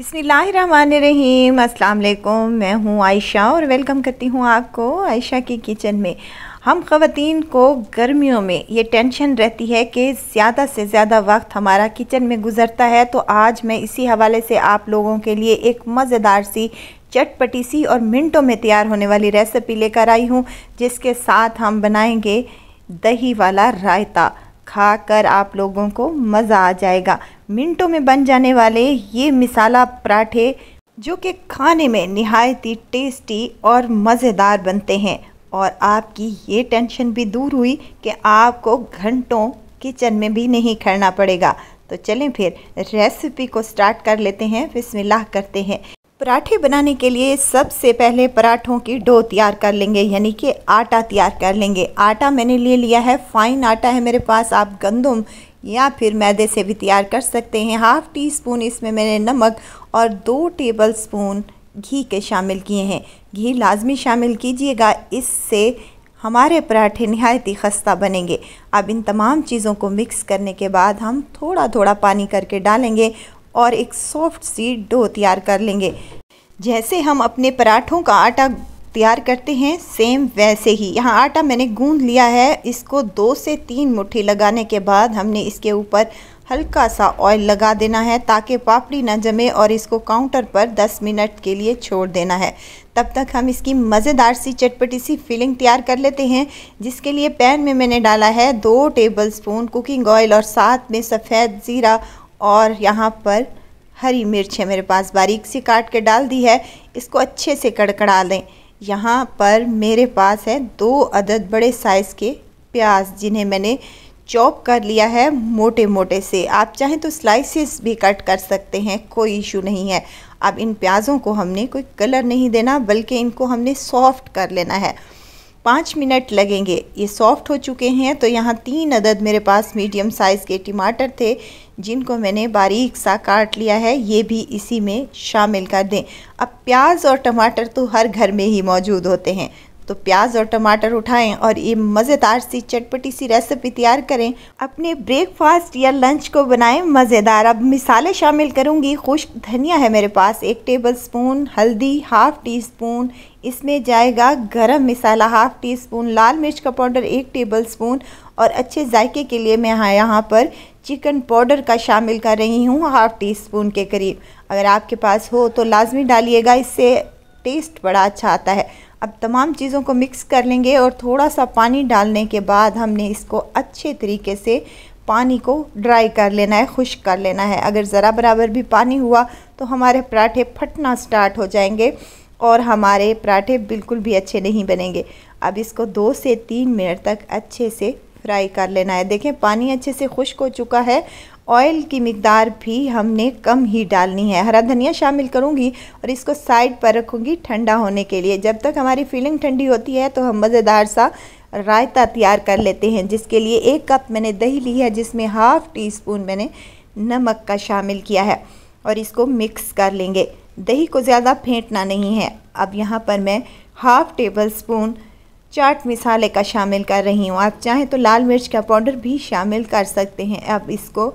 अस्सलाम वालेकुम मैं हूँ आयशा और वेलकम करती हूँ आपको आयशा की किचन में हम ख़वान को गर्मियों में ये टेंशन रहती है कि ज़्यादा से ज़्यादा वक्त हमारा किचन में गुज़रता है तो आज मैं इसी हवाले से आप लोगों के लिए एक मज़ेदार सी चटपटी सी और मिनटों में तैयार होने वाली रेसिपी लेकर आई हूँ जिसके साथ हम बनाएंगे दही वाला रायता खा कर आप लोगों को मज़ा आ जाएगा मिनटों में बन जाने वाले ये मिसाला पराठे जो कि खाने में नहायत ही टेस्टी और मज़ेदार बनते हैं और आपकी ये टेंशन भी दूर हुई कि आपको घंटों किचन में भी नहीं खड़ना पड़ेगा तो चलें फिर रेसिपी को स्टार्ट कर लेते हैं बिस्मिल्लाह करते हैं पराठे बनाने के लिए सबसे पहले पराठों की डो तैयार कर लेंगे यानी कि आटा तैयार कर लेंगे आटा मैंने ले लिया है फाइन आटा है मेरे पास आप गंदम या फिर मैदे से भी तैयार कर सकते हैं हाफ़ टी स्पून इसमें मैंने नमक और दो टेबल स्पून घी के शामिल किए हैं घी लाजमी शामिल कीजिएगा इससे हमारे पराठे नहायत ही खस्ता बनेंगे अब इन तमाम चीज़ों को मिक्स करने के बाद हम थोड़ा थोड़ा पानी करके डालेंगे और एक सॉफ्ट सी डो तैयार कर लेंगे जैसे हम अपने पराठों का आटा तैयार करते हैं सेम वैसे ही यहाँ आटा मैंने गूंद लिया है इसको दो से तीन मुट्ठी लगाने के बाद हमने इसके ऊपर हल्का सा ऑयल लगा देना है ताकि पापड़ी ना जमे और इसको काउंटर पर 10 मिनट के लिए छोड़ देना है तब तक हम इसकी मज़ेदार सी चटपटी सी फिलिंग तैयार कर लेते हैं जिसके लिए पैन में मैंने डाला है दो टेबलस्पून कुकिंग ऑयल और साथ में सफ़ेद ज़ीरा और यहाँ पर हरी मिर्च है मेरे पास बारीक सी काट के डाल दी है इसको अच्छे से कड़कड़ा लें यहाँ पर मेरे पास है दो अदद बड़े साइज़ के प्याज जिन्हें मैंने चॉप कर लिया है मोटे मोटे से आप चाहें तो स्लाइसेस भी कट कर सकते हैं कोई इशू नहीं है अब इन प्याज़ों को हमने कोई कलर नहीं देना बल्कि इनको हमने सॉफ्ट कर लेना है पाँच मिनट लगेंगे ये सॉफ्ट हो चुके हैं तो यहाँ तीन अदद मेरे पास मीडियम साइज़ के टमाटर थे जिनको मैंने बारीक सा काट लिया है ये भी इसी में शामिल कर दें अब प्याज और टमाटर तो हर घर में ही मौजूद होते हैं तो प्याज और टमाटर उठाएं और ये मज़ेदार सी चटपटी सी रेसिपी तैयार करें अपने ब्रेकफास्ट या लंच को बनाएं मज़ेदार अब मिसालें शामिल करूँगी खुश धनिया है मेरे पास एक टेबल स्पून हल्दी हाफ़ टी स्पून इसमें जाएगा गरम मिसाला हाफ़ टी स्पून लाल मिर्च का पाउडर एक टेबल स्पून और अच्छे जायके के लिए मैं हाँ यहाँ पर चिकन पाउडर का शामिल कर रही हूँ हाफ़ टी स्पून के करीब अगर आपके पास हो तो लाजमी डालिएगा इससे टेस्ट बड़ा अच्छा आता है अब तमाम चीज़ों को मिक्स कर लेंगे और थोड़ा सा पानी डालने के बाद हमने इसको अच्छे तरीके से पानी को ड्राई कर लेना है खुश कर लेना है अगर ज़रा बराबर भी पानी हुआ तो हमारे पराठे फटना स्टार्ट हो जाएंगे और हमारे पराठे बिल्कुल भी अच्छे नहीं बनेंगे अब इसको दो से तीन मिनट तक अच्छे से फ्राई कर लेना है देखें पानी अच्छे से खुश्क हो चुका है ऑयल की मकदार भी हमने कम ही डालनी है हरा धनिया शामिल करूँगी और इसको साइड पर रखूँगी ठंडा होने के लिए जब तक हमारी फीलिंग ठंडी होती है तो हम मज़ेदार सा रायता तैयार कर लेते हैं जिसके लिए एक कप मैंने दही ली है जिसमें हाफ़ टी स्पून मैंने नमक का शामिल किया है और इसको मिक्स कर लेंगे दही को ज़्यादा फेंटना नहीं है अब यहाँ पर मैं हाफ़ टेबल स्पून चाट मिसाले का शामिल कर रही हूँ आप चाहें तो लाल मिर्च का पाउडर भी शामिल कर सकते हैं अब इसको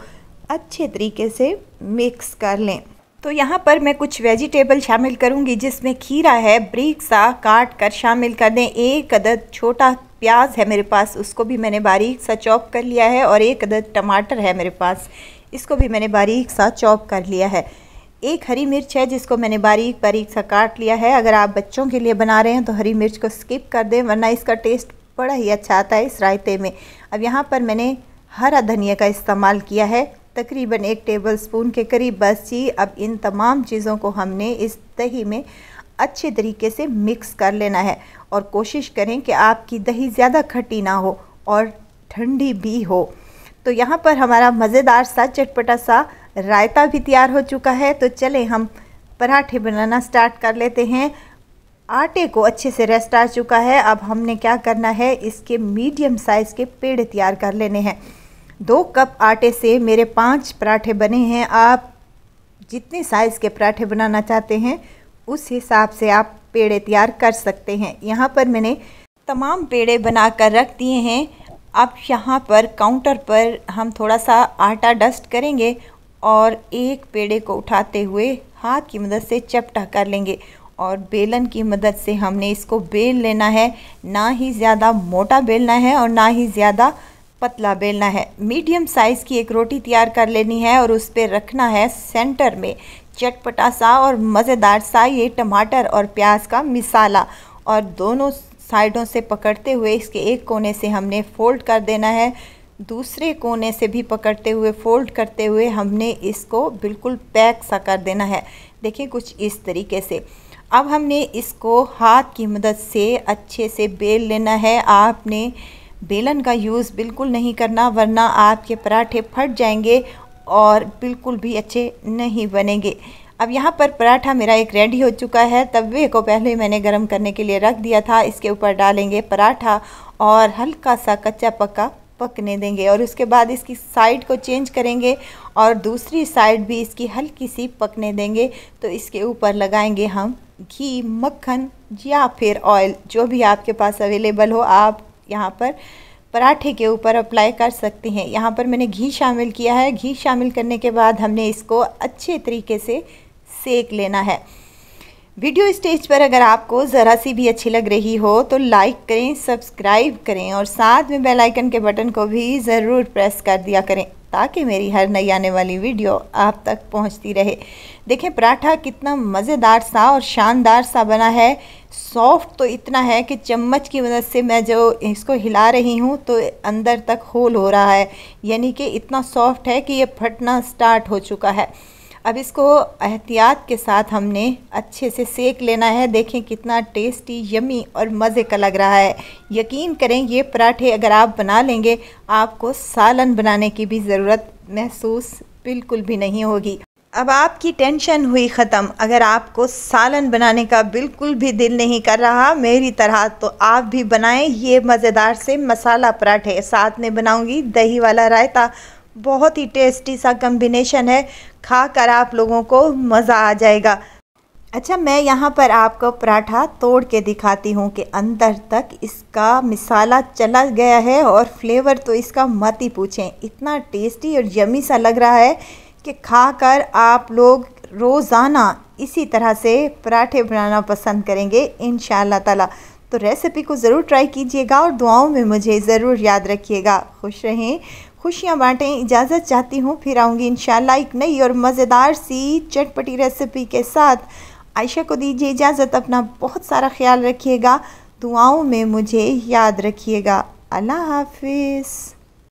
अच्छे तरीके से मिक्स कर लें तो यहाँ पर मैं कुछ वेजिटेबल शामिल करूँगी जिसमें खीरा है ब्रिक सा काट कर शामिल कर दें एक अदद छोटा प्याज है मेरे पास उसको भी मैंने बारीक सा चॉप कर लिया है और एक अदद टमाटर है मेरे पास इसको भी मैंने बारीक सा चॉप कर लिया है एक हरी मिर्च है जिसको मैंने बारीक बारीक सा काट लिया है अगर आप बच्चों के लिए बना रहे हैं तो हरी मिर्च को स्किप कर दें वरना इसका टेस्ट बड़ा ही अच्छा आता है इस रायते में अब यहाँ पर मैंने हरा धनिया का इस्तेमाल किया है तकरीबन एक टेबल स्पून के करीब बस जी अब इन तमाम चीज़ों को हमने इस दही में अच्छे तरीके से मिक्स कर लेना है और कोशिश करें कि आपकी दही ज़्यादा खट्टी ना हो और ठंडी भी हो तो यहाँ पर हमारा मज़ेदार सा चटपटा सा रायता भी तैयार हो चुका है तो चलें हम पराठे बनाना स्टार्ट कर लेते हैं आटे को अच्छे से रेस्ट आ चुका है अब हमने क्या करना है इसके मीडियम साइज़ के पेड़ तैयार कर लेने हैं दो कप आटे से मेरे पांच पराठे बने हैं आप जितने साइज़ के पराठे बनाना चाहते हैं उस हिसाब से आप पेड़े तैयार कर सकते हैं यहाँ पर मैंने तमाम पेड़े बना कर रख दिए हैं अब यहाँ पर काउंटर पर हम थोड़ा सा आटा डस्ट करेंगे और एक पेड़े को उठाते हुए हाथ की मदद से चपटा कर लेंगे और बेलन की मदद से हमने इसको बेल लेना है ना ही ज़्यादा मोटा बेलना है और ना ही ज़्यादा पतला बेलना है मीडियम साइज़ की एक रोटी तैयार कर लेनी है और उस पर रखना है सेंटर में चटपटा सा और मज़ेदार सा ये टमाटर और प्याज का मिसाला और दोनों साइडों से पकड़ते हुए इसके एक कोने से हमने फोल्ड कर देना है दूसरे कोने से भी पकड़ते हुए फोल्ड करते हुए हमने इसको बिल्कुल पैक सा कर देना है देखिए कुछ इस तरीके से अब हमने इसको हाथ की मदद से अच्छे से बेल लेना है आपने बेलन का यूज़ बिल्कुल नहीं करना वरना आपके पराठे फट जाएंगे और बिल्कुल भी अच्छे नहीं बनेंगे अब यहाँ पर पराठा मेरा एक रेडी हो चुका है तवे को पहले मैंने गर्म करने के लिए रख दिया था इसके ऊपर डालेंगे पराठा और हल्का सा कच्चा पक्का पकने देंगे और उसके बाद इसकी साइड को चेंज करेंगे और दूसरी साइड भी इसकी हल्की सी पकने देंगे तो इसके ऊपर लगाएंगे हम घी मक्खन या फिर ऑयल जो भी आपके पास अवेलेबल हो आप यहाँ पर पराठे के ऊपर अप्लाई कर सकते हैं यहाँ पर मैंने घी शामिल किया है घी शामिल करने के बाद हमने इसको अच्छे तरीके से सेक लेना है वीडियो स्टेज पर अगर आपको ज़रा सी भी अच्छी लग रही हो तो लाइक करें सब्सक्राइब करें और साथ में बेल आइकन के बटन को भी ज़रूर प्रेस कर दिया करें ताकि मेरी हर नई आने वाली वीडियो आप तक पहुंचती रहे देखें पराठा कितना मज़ेदार सा और शानदार सा बना है सॉफ्ट तो इतना है कि चम्मच की मदद से मैं जो इसको हिला रही हूँ तो अंदर तक होल हो रहा है यानी कि इतना सॉफ्ट है कि ये फटना स्टार्ट हो चुका है अब इसको एहतियात के साथ हमने अच्छे से सेक लेना है देखें कितना टेस्टी यमी और मज़े का लग रहा है यकीन करें ये पराठे अगर आप बना लेंगे आपको सालन बनाने की भी ज़रूरत महसूस बिल्कुल भी नहीं होगी अब आपकी टेंशन हुई ख़त्म अगर आपको सालन बनाने का बिल्कुल भी दिल नहीं कर रहा मेरी तरह तो आप भी बनाएं ये मज़ेदार से मसाला पराठे साथ में बनाऊंगी दही वाला रायता बहुत ही टेस्टी सा कम्बिनेशन है खा कर आप लोगों को मज़ा आ जाएगा अच्छा मैं यहाँ पर आपको पराठा तोड़ के दिखाती हूँ कि अंदर तक इसका मिसाला चला गया है और फ्लेवर तो इसका मत ही पूछें इतना टेस्टी और यमी सा लग रहा है कि खाकर आप लोग रोज़ाना इसी तरह से पराठे बनाना पसंद करेंगे इन ताला तो रेसिपी को ज़रूर ट्राई कीजिएगा और दुआओं में मुझे ज़रूर याद रखिएगा खुश रहें खुशियाँ बांटें इजाज़त चाहती हूँ फिर आऊँगी इन एक नई और मज़ेदार सी चटपटी रेसिपी के साथ आयशा को दीजिए इजाज़त अपना बहुत सारा ख्याल रखिएगा दुआओं में मुझे याद रखिएगा अल्लाह हाफिज़